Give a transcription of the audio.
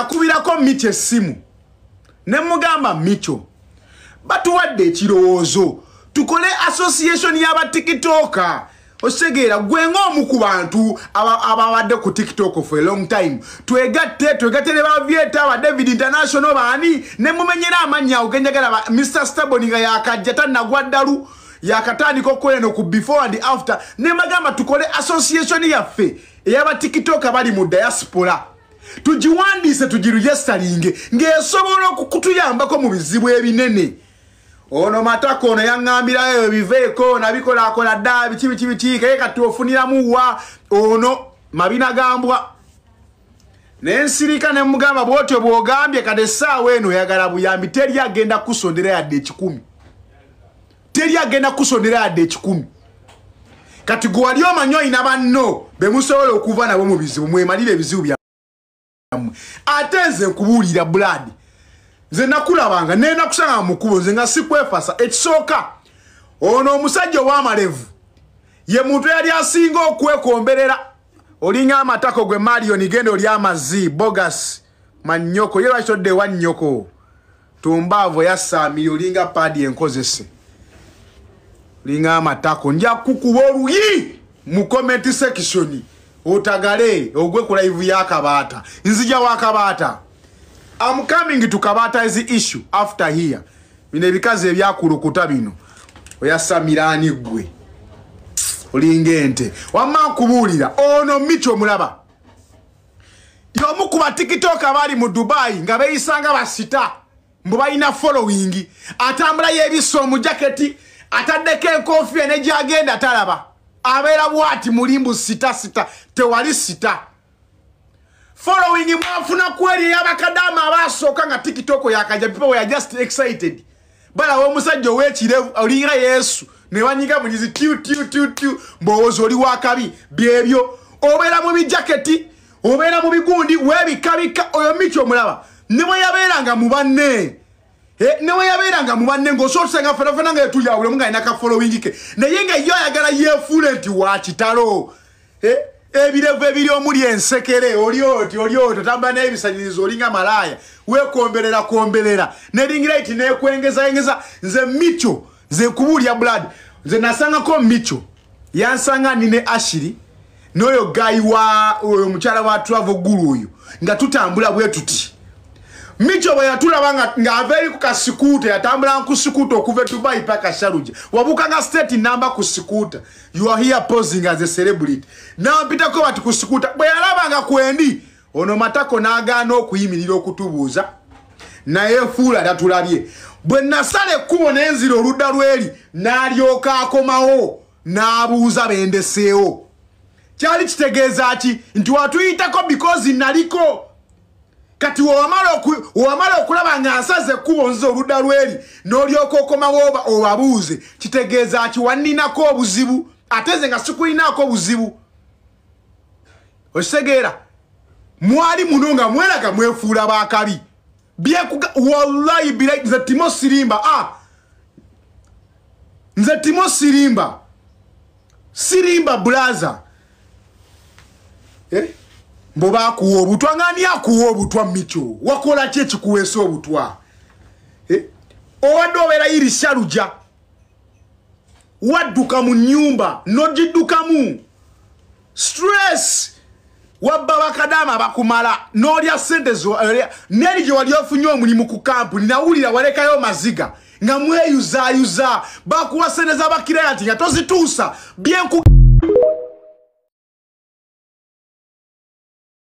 Nakubirako Micho simu. Ne mugamba Micho. Batuwadde ekirowoozo. Tukole association ya batikitoka. Osegera gwengo omu ku bantu abawadde ku TikTok for a long time. Twegatte twegatte ne bavieta ba David International baani ne mumenyera amanya ogenjagala Mr. Stable nga yakajja tanagwa ddalu yakatandika okweno ku before and after ne magamba tukole association yaffe eyaba TikTok abali mu diaspora tugiwandiise tugiru yesalinge ng'esobola okutuyambako mu bizibu ebinene ono mataka ono yaŋŋambirayo biveeko nabikolakola dda biki biki biki kaye katiofuniramuwa ono mabinagambwa naye nsirika ne mugamba bwotyo bwogambye kati essaawa eno oyagala buyambi teri agenda kukusondera yadde ekikumi teri agenda kukusondera yadde ekikumi kati gwe wali omanyi olina banno bemusobola okuva nabo mu bizibu mwemalire ebizibu mwe ate nze nkubuulira blad nze nakulabanga nenakusanga mukubo nze nga sikwefasa ekisooka ono omusajja ow'amalevu ye muntu eyali asinga okwekomberera olinga amatako gwe mariyo nigenda oly amazi bogas manyoko ye lwaki todde wa nnyoko tumbaavu yasaamiri olinga paadi enkozese olinga amatako njakukuba oluyi mu comment sectioni otagale ogwe ku laivu yakabaata nzija wakabaata amcoming to kabaata is issue after here bino ebikazi ebyakulukuta bino oyasamirani gwe olinga ente wamma nkubuulira ono mitya omulaba yomukuba tiktok abaali mu dubayi nga beeyisanga basita mbu balina following atambulayo ebisa omujaketi ataddeko enkofiya negyagenda talaba abeera bwati mulimbu sita sita tewali sita following mwafuna kweri eyabakadaama abasooka nga tiktok yakaja people weare just excited balawo omusajja owekirevu olinga yesu newanyiga munyizi tutt mbowoozi oli wakabi byebyo obeera mu bijaketi obeera mu bigundi webikabika oyo miki omulaba ne bwe yabeeranga mu banne Eh, newayaberanga mubanne ngaosotusanga fenafena nga yetuyawulemu nga alinaka following ke naye nga yo ayagala yefuule nti wakitalo eh, ebirevu ebiri omuli ensekere olioti olioti otambula nebisanyirizo olinga malaya wekomberera komberera neringira iti nekwengezayengeza nze micho nze kubuulya blood nze nasangako micho yansanga nine ashiri n'oyo gayi wa oyo mukyala wa travo guru oyo nga tutambula bwe tuti micho bwe yatulaba ng'aveeri ku kasikuuta yatambulanku sikuuta okuva edubai paka sharuja wabukanga state namba ku sikuuta youare posing as a celebrity nampitako bati ku sikuuta bwe yalabanga kwendi ono matako n'agaana okuyimirira okutubuuza naye fuula tatulabye bwe nasala ekkubo nenzira oludda lweri n'alyoka akomawo n'abuuza bendeseewo kyali kitegeeza ki nti watuyitako because naliko kati wamala okulaba nga nsaze ekkubo nze oludda lweri n'olyoka okomawooba obabuuze kitegeeza ki waninako obuzibu ate nze nga sikulinaako obuzibu okitegeera mwali muno nga mweraga mwefuula bakabi wallahi nze timo sirimba ah! nze timo sirimba sirimba bulaza eh? mboba akuwa obutwa ngani akuwa obutwa micho wakola ki ekikuweesa obutwa eh? owadde obeera yirisaluja wadduka mu nyumba nogiddukamu stress wabba bakadaama bakumala noolya sente neri gye wali ofunye omulimu ku kampuni nawulira walekayo maziga nga mweyuzayuza bakuwa sente zabakiraya nti nga tozituusa byenku